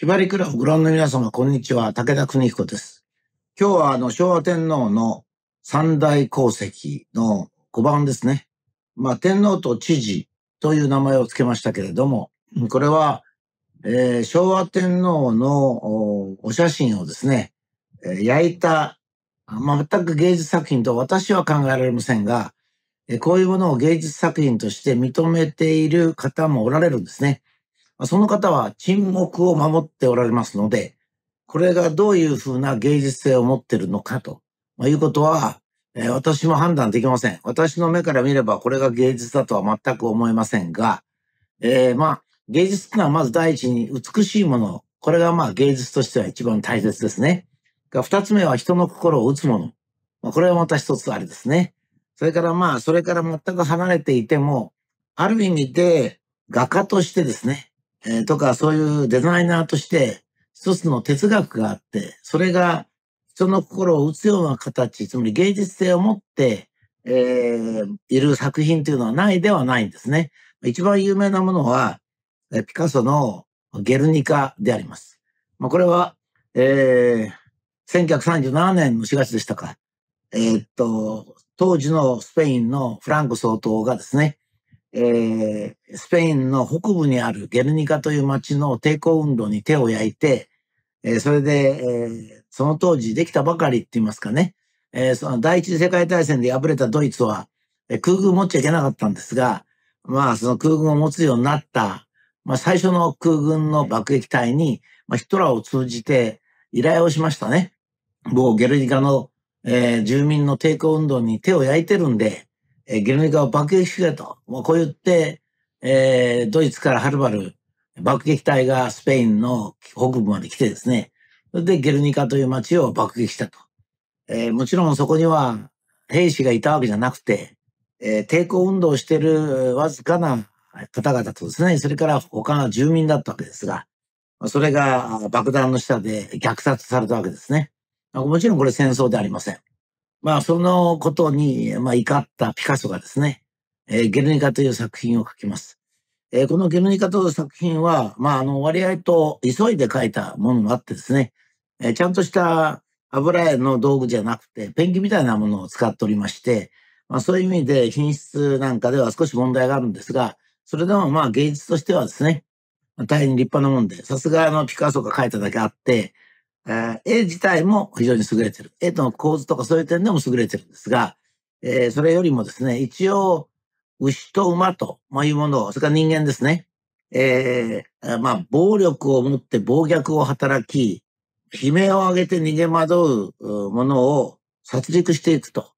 ひばりクラブご覧の皆様、こんにちは。武田邦彦です。今日はあの昭和天皇の三大功績の5番ですね。まあ、天皇と知事という名前を付けましたけれども、これは、えー、昭和天皇のお写真をですね、えー、焼いた、まあ、全く芸術作品と私は考えられませんが、えー、こういうものを芸術作品として認めている方もおられるんですね。その方は沈黙を守っておられますので、これがどういうふうな芸術性を持ってるのかということは、えー、私も判断できません。私の目から見ればこれが芸術だとは全く思えませんが、えー、まあ、芸術ってのはまず第一に美しいもの。これがまあ芸術としては一番大切ですね。二つ目は人の心を打つもの。まあ、これはまた一つあれですね。それからまあ、それから全く離れていても、ある意味で画家としてですね、えー、とか、そういうデザイナーとして、一つの哲学があって、それが人の心を打つような形、つまり芸術性を持って、えー、いる作品というのはないではないんですね。一番有名なものは、ピカソのゲルニカであります。まあ、これは、えー、1937年の4月でしたか。えー、っと、当時のスペインのフランコ総統がですね、えー、スペインの北部にあるゲルニカという町の抵抗運動に手を焼いて、えー、それで、えー、その当時できたばかりって言いますかね、えー、その第一次世界大戦で敗れたドイツは、えー、空軍持っちゃいけなかったんですが、まあその空軍を持つようになった、まあ最初の空軍の爆撃隊に、まあ、ヒトラーを通じて依頼をしましたね。某ゲルニカの、えー、住民の抵抗運動に手を焼いてるんで、えー、ゲルニカを爆撃しろと、もうこう言って、えー、ドイツからはるばる爆撃隊がスペインの北部まで来てですね、それでゲルニカという町を爆撃したと。えー、もちろんそこには兵士がいたわけじゃなくて、えー、抵抗運動をしているわずかな方々とですね、それから他の住民だったわけですが、それが爆弾の下で虐殺されたわけですね。もちろんこれ戦争ではありません。まあ、そのことに、まあ、怒ったピカソがですね、えー、ゲルニカという作品を書きます。えー、このゲルニカという作品は、まあ、あの、割合と急いで書いたものもあってですね、えー、ちゃんとした油絵の道具じゃなくて、ペンキみたいなものを使っておりまして、まあ、そういう意味で品質なんかでは少し問題があるんですが、それでもまあ芸術としてはですね、大変立派なもんで、さすがあのピカソが書いただけあって、え絵自体も非常に優れてる。絵との構図とかそういう点でも優れてるんですが、えー、それよりもですね、一応、牛と馬と、まあ、いうものを、それから人間ですね。えー、まあ、暴力を持って暴虐を働き、悲鳴を上げて逃げ惑うものを殺戮していくと。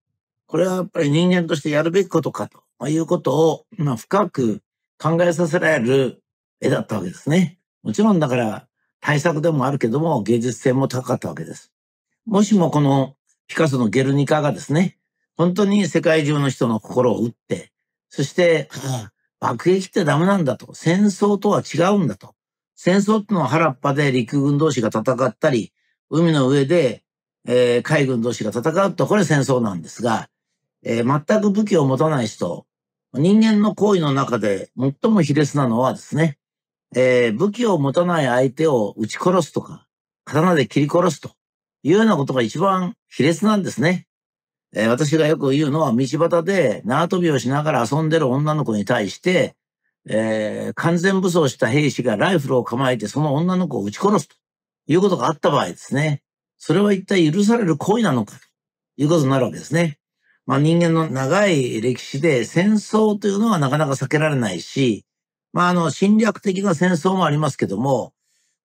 これはやっぱり人間としてやるべきことかと、まあ、いうことを、まあ、深く考えさせられる絵だったわけですね。もちろんだから、対策でもあるけども、芸術性も高かったわけです。もしもこのピカソのゲルニカがですね、本当に世界中の人の心を打って、そして、爆撃ってダメなんだと。戦争とは違うんだと。戦争ってのは原っぱで陸軍同士が戦ったり、海の上で、えー、海軍同士が戦うと、これ戦争なんですが、えー、全く武器を持たない人、人間の行為の中で最も卑劣なのはですね、えー、武器を持たない相手を撃ち殺すとか、刀で切り殺すというようなことが一番卑劣なんですね。えー、私がよく言うのは、道端で縄跳びをしながら遊んでる女の子に対して、えー、完全武装した兵士がライフルを構えてその女の子を撃ち殺すということがあった場合ですね。それは一体許される行為なのかということになるわけですね。まあ人間の長い歴史で戦争というのはなかなか避けられないし、まあ、あの、侵略的な戦争もありますけども、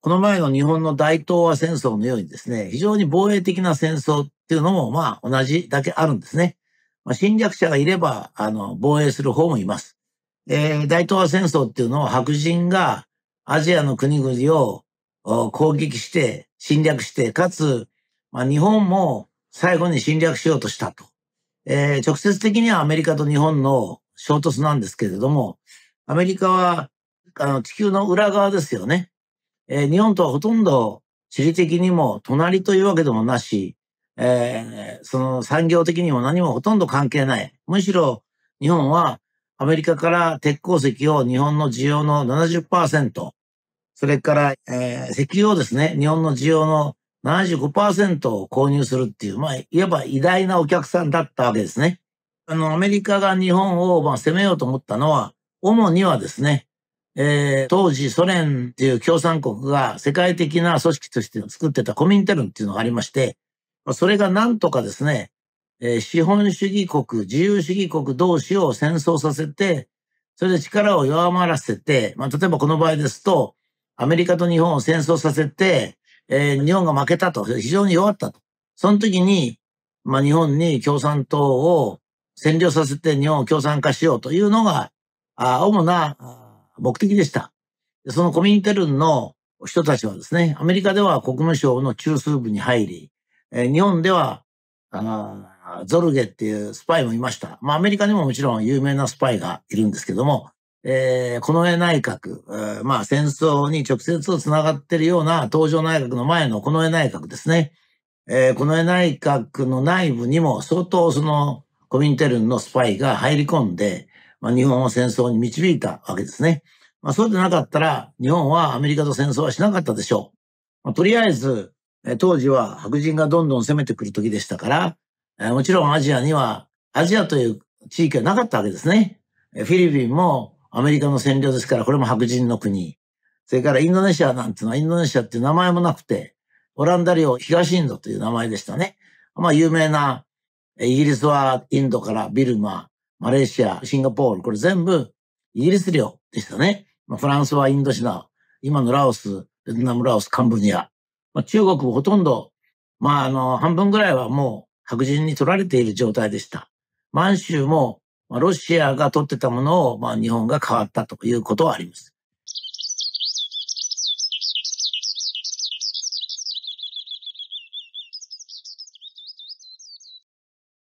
この前の日本の大東亜戦争のようにですね、非常に防衛的な戦争っていうのも、まあ、同じだけあるんですね。まあ、侵略者がいれば、あの、防衛する方もいます。えー、大東亜戦争っていうのは白人がアジアの国々を攻撃して、侵略して、かつ、まあ、日本も最後に侵略しようとしたと。えー、直接的にはアメリカと日本の衝突なんですけれども、アメリカは、あの、地球の裏側ですよね。えー、日本とはほとんど地理的にも隣というわけでもなし、えー、その産業的にも何もほとんど関係ない。むしろ日本はアメリカから鉄鉱石を日本の需要の70%、それから、えー、石油をですね、日本の需要の75%を購入するっていう、まあ、いわば偉大なお客さんだったわけですね。あの、アメリカが日本を、まあ、攻めようと思ったのは、主にはですね、えー、当時ソ連っていう共産国が世界的な組織として作ってたコミンテルンっていうのがありまして、それがなんとかですね、えー、資本主義国、自由主義国同士を戦争させて、それで力を弱まらせて、まあ、例えばこの場合ですと、アメリカと日本を戦争させて、えー、日本が負けたと、非常に弱ったと。その時に、まあ、日本に共産党を占領させて日本を共産化しようというのが、主な目的でした。そのコミンテルンの人たちはですね、アメリカでは国務省の中枢部に入り、日本ではゾルゲっていうスパイもいました。まあ、アメリカにももちろん有名なスパイがいるんですけども、えー、この絵内閣、えまあ、戦争に直接つながってるような東条内閣の前のこの絵内閣ですね。えー、この絵内閣の内部にも相当そのコミンテルンのスパイが入り込んで、まあ、日本を戦争に導いたわけですね。まあ、そうでなかったら、日本はアメリカと戦争はしなかったでしょう。まあ、とりあえず、当時は白人がどんどん攻めてくる時でしたから、もちろんアジアには、アジアという地域はなかったわけですね。フィリピンもアメリカの占領ですから、これも白人の国。それからインドネシアなんていうのは、インドネシアっていう名前もなくて、オランダ領東インドという名前でしたね。まあ、有名な、イギリスはインドからビルマ、マレーシア、シンガポール、これ全部イギリス領でしたね。まあ、フランスはインドシナ、今のラオス、ベトナム、ラオス、カンブニア。まあ、中国ほとんど、まあ、あの、半分ぐらいはもう白人に取られている状態でした。満州も、まあ、ロシアが取ってたものを、まあ、日本が変わったということはあります。